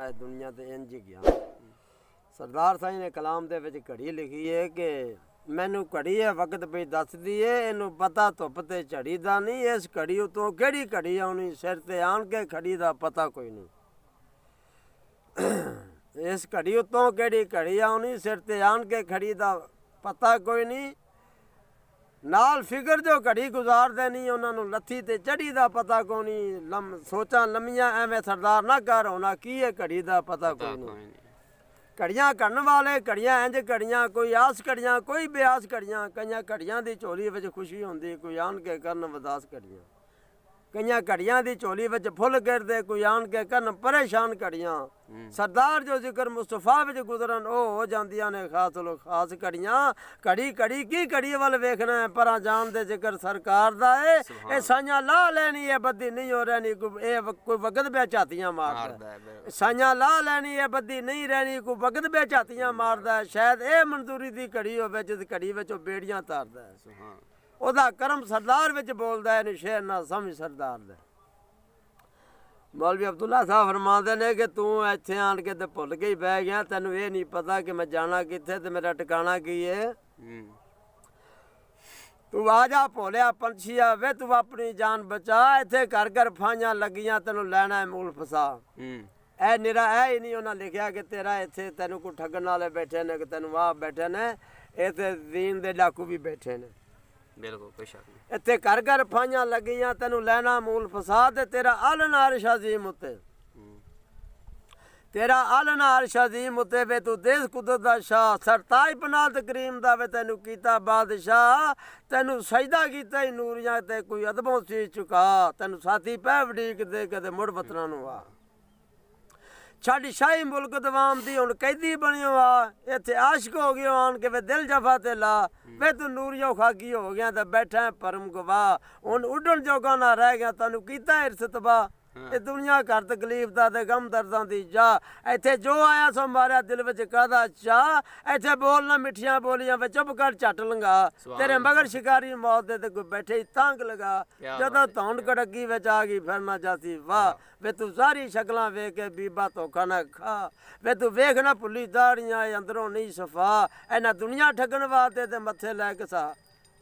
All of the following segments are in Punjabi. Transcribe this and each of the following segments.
ਮੈਂ ਇਸ ਦੁਨੀਆ ਤੇ ਇੰਜ ਹੀ ਗਿਆ ਸਰਦਾਰ ਸਾਈਂ ਨੇ ਕਲਾਮ ਦੇ ਵਿੱਚ ਘੜੀ ਲਿਖੀ ਏ ਕਿ ਮੈਨੂੰ ਘੜੀ ਹੈ ਵਕਤ ਵੀ ਦੱਸਦੀ ਏ ਇਹਨੂੰ ਪਤਾ ਧੁੱਪ ਤੇ ਝੜੀ ਦਾ ਨਹੀਂ ਇਸ ਘੜੀ ਉਤੋਂ ਕਿਹੜੀ ਘੜੀ ਆਉਣੀ ਸਿਰ ਤੇ ਆਣ ਕੇ ਖੜੀ ਦਾ ਪਤਾ ਕੋਈ ਨਹੀਂ ਇਸ ਘੜੀ ਉਤੋਂ ਕਿਹੜੀ ਘੜੀ ਆਉਣੀ ਸਿਰ ਤੇ ਆਣ ਕੇ ਖੜੀ ਦਾ ਪਤਾ ਕੋਈ ਨਹੀਂ ਨਾਲ ਫਿਕਰ ਜੋ ਘੜੀ ਗੁਜ਼ਾਰਦੇ ਨਹੀਂ ਉਹਨਾਂ ਨੂੰ ਲੱਥੀ ਤੇ ਚੜੀ ਦਾ ਪਤਾ ਕੋ ਨਹੀਂ ਲਮ ਸੋਚਾਂ ਲੰਮੀਆਂ ਐਵੇਂ ਸਰਦਾਰ ਨਾ ਕਰ ਹੋਣਾ ਕੀ ਹੈ ਘੜੀ ਦਾ ਪਤਾ ਕੋ ਨਹੀਂ ਘੜੀਆਂ ਕਰਨ ਵਾਲੇ ਘੜੀਆਂ ਇੰਜ ਘੜੀਆਂ ਕੋਈ ਆਸ ਘੜੀਆਂ ਕੋਈ ਬਿਆਸ ਘੜੀਆਂ ਕਈਆਂ ਘੜੀਆਂ ਦੀ ਝੋਲੀ ਵਿੱਚ ਖੁਸ਼ੀ ਹੁੰਦੀ ਕੋਈ ਆਣ ਕੇ ਕਰਨ ਵਿਦਾਸ ਘੜੀਆਂ ਕਈਆਂ ਘੜੀਆਂ ਦੀ ਝੋਲੀ ਵਿੱਚ ਫੁੱਲ ਗਿਰਦੇ ਕੋਈ ਆਣ ਕੇ ਕੰਨ ਪਰੇਸ਼ਾਨ ਘੜੀਆਂ ਸਰਦਾਰ ਜੋ ਜ਼ਿਕਰ ਮੁਸਤਫਾ ਵਿੱਚ ਗੁਜ਼ਰਨ ਉਹ ਹੋ ਜਾਂਦੀਆਂ ਨੇ ਖਾਸ ਲੋ ਖਾਸ ਘੜੀਆਂ ਘੜੀ ਘੜੀ ਕੀ ਘੜੀ ਵੱਲ ਵੇਖਣਾ ਹੈ ਪਰਾਂ ਜਾਨ ਦੇ ਜ਼ਿਕਰ ਸਰਕਾਰ ਦਾ ਏ ਇਹ ਸਾਈਆਂ ਲਾ ਲੈਣੀ ਏ ਬੱਦੀ ਨਹੀਂ ਹੋ ਰਹਿਣੀ ਇਹ ਕੋਈ ਵਕਤ ਬੇ ਮਾਰਦਾ ਸਾਈਆਂ ਲਾ ਲੈਣੀ ਏ ਬੱਦੀ ਨਹੀਂ ਰਹਿਣੀ ਕੋਈ ਵਕਤ ਬੇ ਮਾਰਦਾ ਸ਼ਾਇਦ ਇਹ ਮਨਜ਼ੂਰੀ ਦੀ ਘੜੀ ਹੋਵੇ ਜਿਸ ਘੜੀ ਵਿੱਚ ਉਹ ਬੇੜੀਆਂ ਤਾਰਦਾ ਹੈ ਸੁਭਾਨ ਉਹਦਾ ਕਰਮ ਸਰਦਾਰ ਵਿੱਚ ਬੋਲਦਾ ਹੈ ਨਿਸ਼ੇ ਨਾ ਸਮਝ ਸਰਦਾਰ ਦਾ ਮੌਲਵੀ ਅਬਦੁੱਲਾ ਸਾਹਿਬ ਫਰਮਾਉਂਦੇ ਨੇ ਕਿ ਤੂੰ ਇੱਥੇ ਆਣ ਕੇ ਤੇ ਭੁੱਲ ਕੇ ਬਹਿ ਗਿਆ ਤੈਨੂੰ ਇਹ ਨਹੀਂ ਪਤਾ ਕਿ ਮੈਂ ਜਾਣਾ ਕਿੱਥੇ ਤੇ ਮੇਰਾ ਟਿਕਾਣਾ ਕੀ ਹੈ ਤੂੰ ਆਜਾ ਭੋਲਿਆ ਪੰਛੀਆ ਵੇ ਤੂੰ ਆਪਣੀ ਜਾਨ ਬਚਾ ਇੱਥੇ ਘਰ ਘਰ ਫਾਂਆਂ ਲੱਗੀਆਂ ਤੈਨੂੰ ਲੈਣਾ ਮੂਲ ਫਸਾ ਐ ਨਿਰਾ ਐ ਨਹੀਂ ਉਹਨਾਂ ਲਿਖਿਆ ਕਿ ਤੇਰਾ ਇੱਥੇ ਤੈਨੂੰ ਕੋ ਠੱਗਣ ਵਾਲੇ ਬੈਠੇ ਨੇ ਕਿ ਤੈਨੂੰ ਵਾਹ ਬੈਠੇ ਨੇ ਇੱਥੇ ਦੀਨ ਦੇ ਡਾਕੂ ਵੀ ਬੈਠੇ ਨੇ ਬਿਲਕੁਲ ਕੋਈ ਸ਼ੱਕ ਨਹੀਂ ਇੱਥੇ ਘਰ ਘਰ ਫਾਈਆਂ ਲੱਗੀਆਂ ਤੈਨੂੰ ਲੈਣਾ ਮੂਲ ਫਸਾਦ ਤੇਰਾ ਆਲਨਾਰ ਸ਼ਾਜ਼ੀਮ ਉਤੇ ਤੇਰਾ ਆਲਨਾਰ ਸ਼ਾਜ਼ੀਮ ਉਤੇ ਵੇ ਤੂੰ ਦੇਸ ਕੁਦਰਤ ਦਾ ਸ਼ਾਹ ਸਰਤਾਜ ਪਨਾਤ ਕਰੀਮ ਦਾ ਵੇ ਤੈਨੂੰ ਕੀਤਾ ਬਾਦਸ਼ਾਹ ਤੈਨੂੰ ਸਜਦਾ ਕੀਤਾ ਹੀ ਨੂਰੀਆਂ ਤੇ ਕੋਈ ਅਦਬੋਂ ਸੀ ਚੁਕਾ ਤੈਨੂੰ ਸਾਥੀ ਪੈ ਵਡੀਕ ਦੇ ਕਦੇ ਮੁੜ ਵਤਨਾਂ ਨੂੰ ਆ ਛੱਡ ਸ਼ਾਹੀ ਮੁਲਕ ਦਵਾਮ ਦੀ ਹੁਣ ਕੈਦੀ ਬਣਿਓ ਆ ਇੱਥੇ ਆਸ਼ਕ ਹੋ ਗਿਓ ਆਣ ਕੇ ਵੇ ਦਿਲ ਜਫਾ ਤੇ ਲਾ ਵੇ ਤੂੰ ਨੂਰਿਓ ਖਾਕੀ ਹੋ ਗਿਆ ਤਾਂ ਬੈਠਾ ਪਰਮ ਗਵਾ ਹੁਣ ਉਡਣ ਜੋਗਾ ਨਾ ਰਹਿ ਗਿਆ ਤੈਨੂੰ ਕੀਤਾ ਇਰਸਤਬਾ ਇਹ ਦੁਨੀਆ ਘਰ ਦਾ ਤੇ ਗਮ ਦਰਦਾਂ ਦੀ ਜਾ ਇੱਥੇ ਜੋ ਆਇਆ ਸੋ ਮਾਰਿਆ ਦਿਲ ਵਿੱਚ ਕਾਦਾ ਚਾ ਇੱਥੇ ਬੋਲ ਨਾ ਮਿੱਠੀਆਂ ਬੋਲੀਆਂ ਵਿੱਚ ਚੁੱਪ ਕਰ ਛੱਟ ਲੰਗਾ ਤੇਰੇ ਮਗਰ ਸ਼ਿਕਾਰੀ ਮੌਤ ਦੇ ਤੇ ਕੋਈ ਬੈਠੇ ਤਾਂਗ ਲਗਾ ਜਦੋਂ ਤੌਂਡ ਕੜਕੀ ਵਿੱਚ ਆ ਗਈ ਫਿਰ ਨਾ ਜਾਸੀ ਵਾ ਵੇ ਤੂੰ ਸਾਰੀ ਸ਼ਕਲਾਂ ਵੇਖ ਕੇ ਬੀਬਾ ਧੋਖਾ ਨਾ ਖਾ ਵੇ ਤੂੰ ਵੇਖ ਨਾ ਭੁੱਲੀ ਦਾੜੀਆਂ ਅੰਦਰੋਂ ਨਹੀਂ ਸਫਾ ਇਹਨਾਂ ਦੁਨੀਆ ਠੱਗਣ ਵਾਸਤੇ ਤੇ ਮੱਥੇ ਲੈ ਕੇ ਸਾ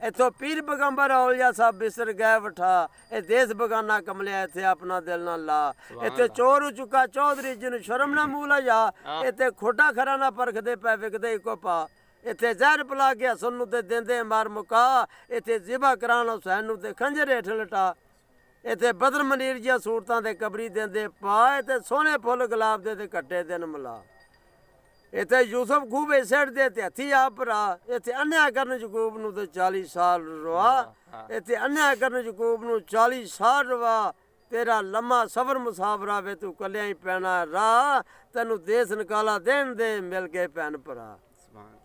ਇਥੋਂ ਪੀਰ ਬਗੰਬਰ ਔਲਿਆ ਸਾਹਿਬ ਬਿਸਰ ਗਏ ਵਠਾ ਇਹ ਦੇਸ ਬਗਾਨਾ ਕਮਲਿਆ ਇਥੇ ਆਪਣਾ ਦਿਲ ਨਾਲ ਲਾ ਇਥੇ ਚੋਰ ਹੋ ਚੁੱਕਾ ਚੌਧਰੀ ਨੂੰ ਸ਼ਰਮ ਨਾ ਮੂਲਾ ਜਾ ਇਥੇ ਖੋਟਾ ਖਰਾ ਨਾ ਪਰਖਦੇ ਪੈ ਵਿਕਦੇ ਇੱਕੋ ਪਾ ਇਥੇ ਜ਼ਹਿਰ ਪਲਾ ਕੇ ਹਸਨ ਨੂੰ ਤੇ ਦਿੰਦੇ ਮਾਰ ਮੁਕਾ ਇਥੇ ਜ਼ਿਬਾ ਕਰਾਣ ਹੁਸੈਨ ਨੂੰ ਤੇ ਖੰਜਰ ਹੇਠ ਲਟਾ ਇਥੇ ਬਦਰ ਮਨੀਰ ਜੀਆਂ ਸੂਰਤਾਂ ਦੇ ਕਬਰੀ ਦਿੰਦੇ ਪਾ ਤੇ ਸੋਹਣੇ ਫੁੱਲ ਗੁਲਾਬ ਦੇ ਤੇ ਕੱਟੇ ਦਿਨ ਮਲਾ ਇੱਥੇ ਯੂਸਫ ਖੂਬ ਸੜ ਦੇ ਤੇ ਹੱਥੀ ਆ ਭਰਾ ਇੱਥੇ ਅੰਨਿਆ ਕਰਨ ਜਕੂਬ ਨੂੰ ਤੇ 40 ਸਾਲ ਰਵਾ ਇੱਥੇ ਅੰਨਿਆ ਕਰਨ ਜਕੂਬ ਨੂੰ 40 ਸਾਲ ਰਵਾ ਤੇਰਾ ਲੰਮਾ ਸਫ਼ਰ ਮੁਸਾਫਰਾ ਵੇ ਤੂੰ ਕੱਲਿਆਂ ਹੀ ਪੈਣਾ ਰਾ ਤੈਨੂੰ ਦੇਸ ਨਿਕਾਲਾ ਦੇਣ ਦੇ ਮਿਲ ਗਏ ਪੈਣ ਭਰਾ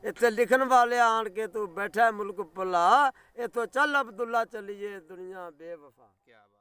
ਇੱਥੇ ਲਿਖਣ ਵਾਲੇ ਆਣ ਕੇ ਤੂੰ ਬੈਠਾ ਮੁਲਕ ਭਲਾ ਇਥੋਂ ਚੱਲ ਅਬਦੁੱਲਾ ਚੱਲੀਏ ਦੁਨੀਆ ਬੇਵਫਾ ਕੀ